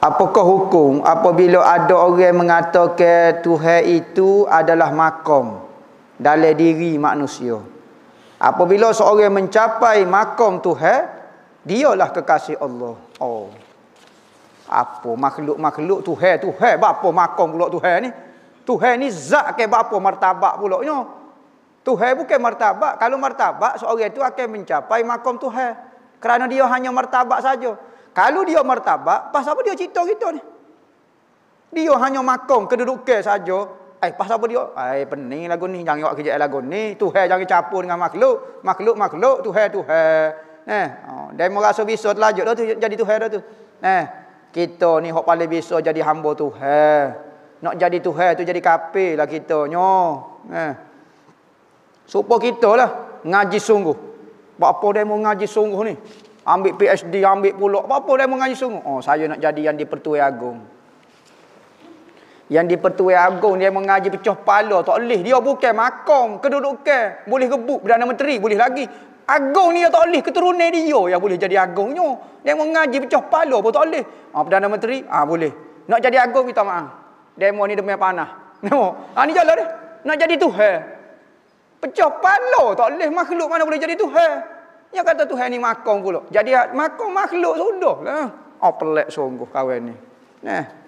Apakah hukum apabila ada orang mengatakan Tuhan itu adalah makam dalam diri manusia? Apabila seorang mencapai makam Tuhan, dialah kekasih Allah. Oh. Apa makhluk-makhluk Tuhan, Tuhan berapa makam pula Tuhan ni? Tuhan ni zat ke berapa martabak pula ni? Tuhan bukan martabak. Kalau martabak, seorang itu akan mencapai makam Tuhan. Kerana dia hanya martabak saja. Kalau dia martabak, pasal apa dia cerita kita ni? Dia hanya makan kedudukan saja. Eh, pasal apa dia? Eh, pening lagu ni. Jangan buat kerja lagu ni. Tuhai jangan capur dengan makhluk. Makhluk, makhluk. Tuhai, tuhai. Eh, oh, dia merasa bisa terlajuk dah tu. Jadi tuhai dah tu. Eh, kita ni yang paling bisa jadi hamba tuhai. Nak jadi tuhai tu jadi kapi lah kita. Eh. Supaya kita lah. Ngaji sungguh. Apa dia mau ngaji sungguh ni? Ambil PhD, ambil pulak. Apa-apa dia mengaji sungguh. Oh, saya nak jadi yang dipertuai agung. Yang dipertuai agung, dia mengaji pecah pala. Tak boleh. Dia bukan makam, kedudukan. Boleh gebuk Perdana Menteri. Boleh lagi. Agung ni tak boleh. Keturunan dia yang boleh jadi agungnya. Dia mengaji pecah pala pun tak boleh. Oh, ah, Perdana Menteri, ah boleh. Nak jadi agung, kita maaf. Demo ni demi panah. Demo. Ah, ni jalan dia. Nak jadi tu. Hey. Pecah pala tak boleh. Makhluk mana boleh jadi tu. Hey. Yang kata Tuhan ni makong pula. Jadi makong makhluk sudah lah. Oh pelik sungguh kawan ni. Nah.